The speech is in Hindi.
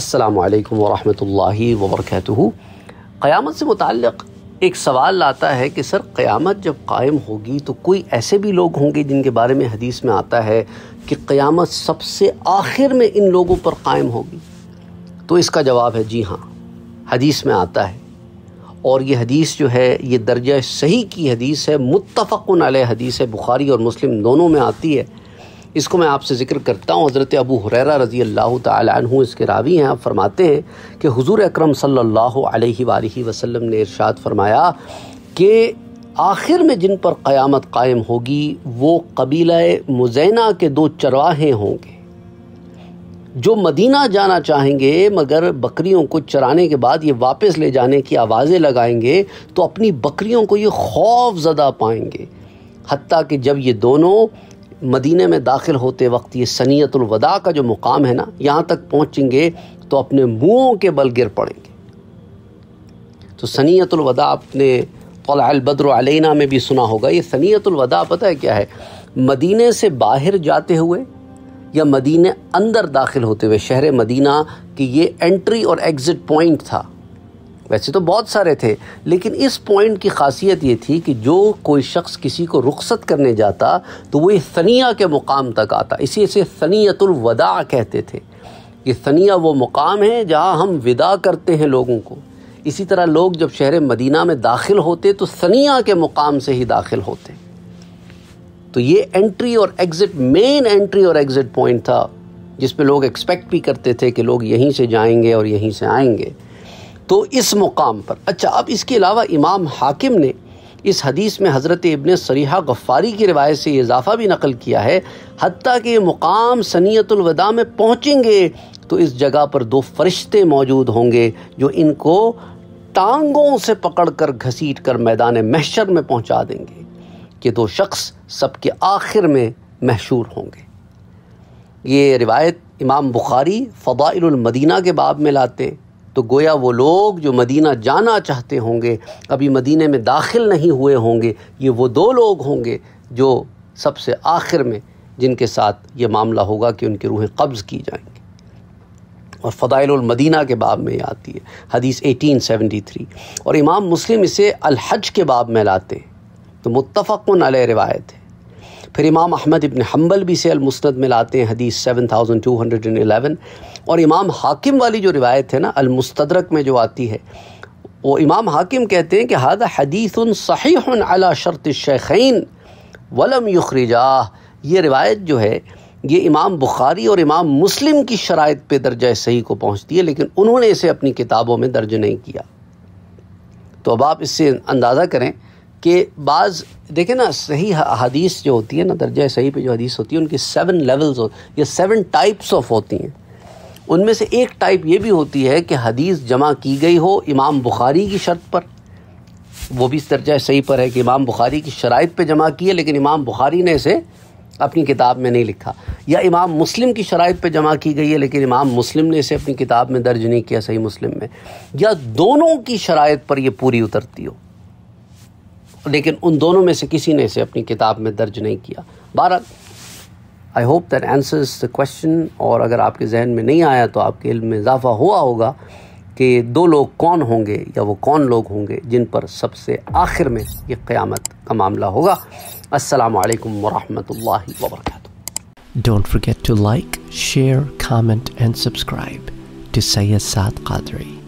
अस्सलाम वालेकुम वरहमतुल्लाहि वबरकatuह क़यामत से मुतक़ एक सवाल आता है कि सर क़यामत जब कायम होगी तो कोई ऐसे भी लोग होंगे जिनके बारे में हदीस में आता है कि क़यामत सबसे आखिर में इन लोगों पर कायम होगी तो इसका जवाब है जी हाँ हदीस में आता है और ये हदीस जो है ये दर्जा सही की हदीस है मुतफ़न हदीस है बुखारी और मुस्लिम दोनों में आती है इसको मैं आपसे जिक्र करता हूँ हज़रत अबू हुररा रज़ी अल्लाह तु इसके रावी हैं आप फरमाते हैं कि हुजूर अकरम सल्लल्लाहु अलैहि वसल्लम ने इरशाद फरमाया कि आखिर में जिन पर क़यामत कायम होगी वो कबीला मुजैना के दो चरवाहे होंगे जो मदीना जाना चाहेंगे मगर बकरियों को चराने के बाद ये वापस ले जाने की आवाज़ें लगाएंगे तो अपनी बकरियों को ये खौफ ज़दा पाएंगे हती कि जब ये दोनों मदीने में दाखिल होते वक्त ये सनीतुलवदा का जो मुकाम है ना यहाँ तक पहुँचेंगे तो अपने मुँहों के बल गिर पड़ेंगे तो सनीतुलवदा आपने तलबद्र अलैना में भी सुना होगा ये सनीतुलवदा पता है क्या है मदीने से बाहर जाते हुए या मदीने अंदर दाखिल होते हुए शहर मदीना की ये एंट्री और एग्ज़िट पॉइंट था वैसे तो बहुत सारे थे लेकिन इस पॉइंट की खासियत ये थी कि जो कोई शख्स किसी को रुखसत करने जाता तो वो सनिया के मुकाम तक आता इसी इसे सनीतुलवदा कहते थे कि सनिया वो मुकाम है जहाँ हम विदा करते हैं लोगों को इसी तरह लोग जब शहर मदीना में दाखिल होते तो सनिया के मुकाम से ही दाखिल होते तो ये एंट्री और एग्ज़िट मेन एंट्री और एग्ज़िट पॉइंट था जिस लोग एक्सपेक्ट भी करते थे कि लोग यहीं से जाएंगे और यहीं से आएंगे तो इस मुकाम पर अच्छा अब इसके अलावा इमाम हाकिम ने इस हदीस में हज़रत इबन सरीहा गफ़ारी की रवायत से इजाफ़ा भी नकल किया है हती कि मुकाम सनीतुलवदा में पहुँचेंगे तो इस जगह पर दो फरिश्ते मौजूद होंगे जो इनको टांगों से पकड़ कर घसीट कर मैदान महशर में पहुँचा देंगे ये दो शख्स सबके आखिर में महशूर होंगे ये रिवायत इमाम बुखारी फ़बाइलमदीना के बाब में लाते तो गोया वो लोग जो मदीना जाना चाहते होंगे अभी मदीने में दाखिल नहीं हुए होंगे ये वो दो लोग होंगे जो सबसे आखिर में जिनके साथ ये मामला होगा कि उनकी रूहें कब्ज़ की जाएंगी और फ़दाइलमदीना के बाब में आती है हदीस 1873 और इमाम मुस्लिम इसे अलहज के बाब में लाते हैं तो मुतफ़न अल रिवायत है फिर इमाम अहमद इबन हम्बल भी इसे अलमसनद में लाते हैं हदीस 7211 और इमाम हाकिम वाली जो रिवायत है ना अलमुस्तरक में जो आती है वो इमाम हाकिम कहते हैं कि हादा हदीस सही अला शर्त शेखैन वलम युखरिजा ये रिवायत जो है ये इमाम बुखारी और इमाम मुस्लिम की शराइ पर दर्ज सही को पहुँचती है लेकिन उन्होंने इसे अपनी किताबों में दर्ज नहीं किया तो अब आप इससे अंदाज़ा करें कि बाज़ देखें ना सही हदीस जो होती है ना दर्ज सही पे जो हदीस होती है उनकी सेवन लेवल्स हो या सेवन टाइप्स ऑफ होती हैं उनमें से एक टाइप ये भी होती है कि हदीस जमा की गई हो इमाम बुखारी की शर्त पर वो भी इस दर्जा सही पर है कि इमाम बुखारी की शराइ पर जमा की है लेकिन इमाम बुखारी ने इसे अपनी किताब में नहीं लिखा या इमाम मुस्लिम की शराइ पर जमा की गई है लेकिन इमाम मुस्लिम ने इसे अपनी किताब में दर्ज नहीं किया सही मुस्लिम में या दोनों की शराइ पर यह पूरी उतरती हो लेकिन उन दोनों में से किसी ने इसे अपनी किताब में दर्ज नहीं किया बारह I hope that answers the question और अगर आपके जहन में नहीं आया तो आपके इल्म में इजाफा हुआ होगा कि दो लोग कौन होंगे या वो कौन लोग होंगे जिन पर सबसे आखिर में ये क़्यामत का मामला होगा असलकम वरहमल वबरक don't forget to like share comment and subscribe to Sayyid Saad Qadri